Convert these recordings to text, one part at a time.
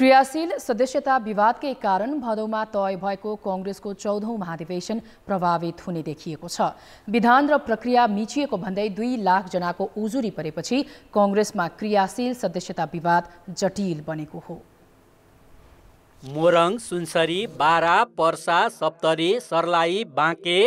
क्रियाशील सदस्यता विवादकै कारण भदौमा तय भएको कङ्ग्रेसको चौधौँ महाधिवेशन प्रभावित हुने देखिएको छ विधान र प्रक्रिया मिचिएको भन्दै दुई लाख जनाको उजुरी परेपछि कङ्ग्रेसमा क्रियाशील सदस्यता विवाद जटिल बनेको हो मोरङ सुनसरी बारा पर्सा सप्तरी सर्लाही बाँके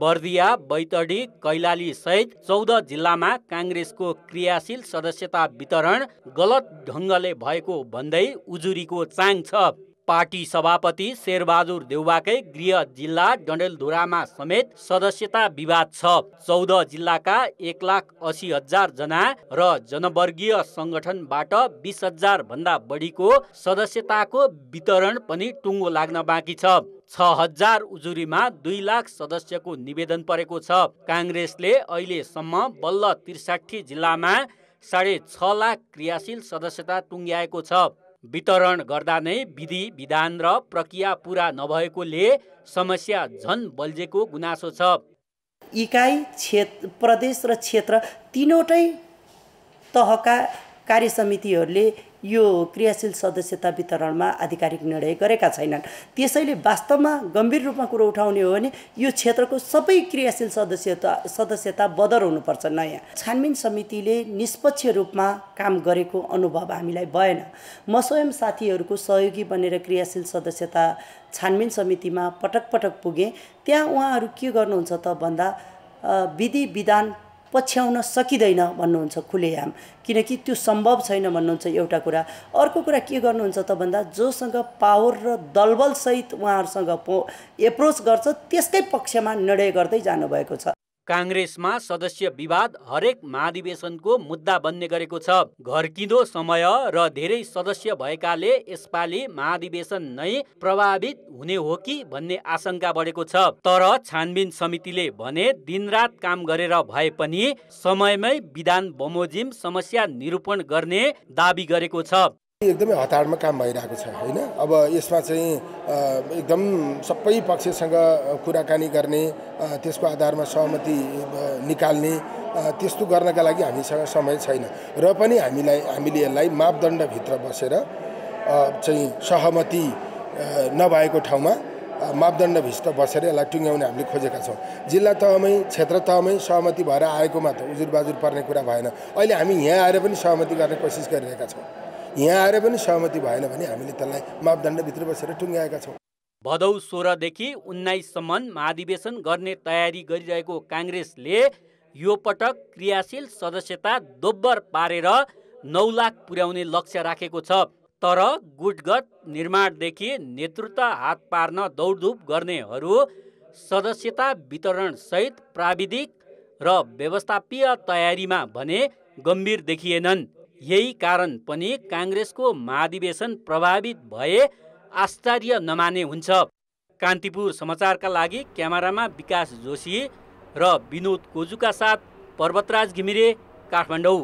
बर्दिया बैतडी कैलाली सहित चौध जिल्लामा काङ्ग्रेसको क्रियाशील सदस्यता वितरण गलत ढङ्गले भएको भन्दै उजुरीको चाङ छ पार्टी सभापति शेरबहादुर देउवाकै गृह जिल्ला डन्डेलधुरामा समेत सदस्यता विवाद छ चौध जिल्लाका एक लाख असी हजार जना र जनवर्गीय सङ्गठनबाट बिस हजार भन्दा बढीको सदस्यताको वितरण पनि टुङ्गो लाग्न बाँकी छ छ हजार उजुरीमा दुई लाख सदस्यको निवेदन परेको छ काङ्ग्रेसले अहिलेसम्म बल्ल त्रिसाठी जिल्लामा साढे छ लाख क्रियाशील सदस्यता टुङ्ग्याएको छ वितरण गर्दा नै विधि विधान र प्रक्रिया पुरा नभएकोले समस्या झन बल्झेको गुनासो छ इकाइ क्षेत्र प्रदेश र क्षेत्र तिनवटै तहका कार्य समितिहरूले यो क्रियाशील सदस्यता वितरणमा आधिकारिक निर्णय गरेका छैनन् त्यसैले वास्तवमा गम्भीर रूपमा कुरो उठाउने हो भने यो क्षेत्रको सबै क्रियाशील सदस्यता सदस्यता बदर हुनुपर्छ नयाँ छानबिन समितिले निष्पक्ष रूपमा काम गरेको अनुभव हामीलाई भएन म स्वयं साथीहरूको सहयोगी बनेर क्रियाशील सदस्यता छानबिन समितिमा पटक पटक पुगेँ त्यहाँ उहाँहरू के गर्नुहुन्छ त भन्दा विधि विधान पछ्याउन सकिँदैन भन्नुहुन्छ खुलेआम किनकि त्यो सम्भव छैन भन्नुहुन्छ एउटा कुरा अर्को कुरा के गर्नुहुन्छ त भन्दा जोसँग पावर र दलबलसहित उहाँहरूसँग पो एप्रोच गर्छ त्यस्तै पक्षमा निर्णय गर्दै जानुभएको छ काङ्ग्रेसमा सदस्य विवाद हरेक महाधिवेशनको मुद्दा बन्ने गरेको छ घर्किँदो समय र धेरै सदस्य भएकाले यसपालि महाधिवेशन नै प्रभावित हुने हो कि भन्ने आशंका बढेको छ तर छानबिन समितिले भने दिनरात काम गरेर भए पनि समयमै विधान बमोजिम समस्या निरूपण गर्ने दावी गरेको छ एकदमै हतारमा काम भइरहेको छ होइन अब यसमा चाहिँ एकदम सबै पक्षसँग कुराकानी गर्ने त्यसको आधारमा सहमति निकाल्ने त्यस्तो गर्नका लागि हामीसँग समय छैन र पनि हामीलाई हामीले यसलाई मापदण्डभित्र बसेर चाहिँ सहमति नभएको ठाउँमा मापदण्डभित्र बसेर यसलाई टुङ्ग्याउने हामीले खोजेका छौँ जिल्ला तहमै क्षेत्र तहमै सहमति भएर आएकोमा त उजुर बाजुर पर्ने कुरा भएन अहिले हामी यहाँ आएर पनि सहमति गर्ने कोसिस गरिरहेका छौँ यहाँ आएर पनि सहमति भएन भने हामीले त्यसलाई मापदण्डभित्र बसेर टुङ्ग्याएका छौँ भदौ सोह्रदेखि उन्नाइससम्म महाधिवेशन गर्ने तयारी गरिरहेको काङ्ग्रेसले यो पटक क्रियाशील सदस्यता दोब्बर पारेर नौ लाख पुर्याउने लक्ष्य राखेको छ तर गुटगत निर्माणदेखि नेतृत्व हात पार्न दौडधुप गर्नेहरू सदस्यता वितरणसहित प्राविधिक र व्यवस्थापीय तयारीमा भने गम्भीर देखिएनन् यही कारण पनि काङ्ग्रेसको महाधिवेशन प्रभावित भए आश्चर्य नमाने हुन्छ कान्तिपुर समाचारका लागि क्यामेरामा विकास जोशी र विनोद कोजुका साथ पर्वतराज घिमिरे काठमाडौँ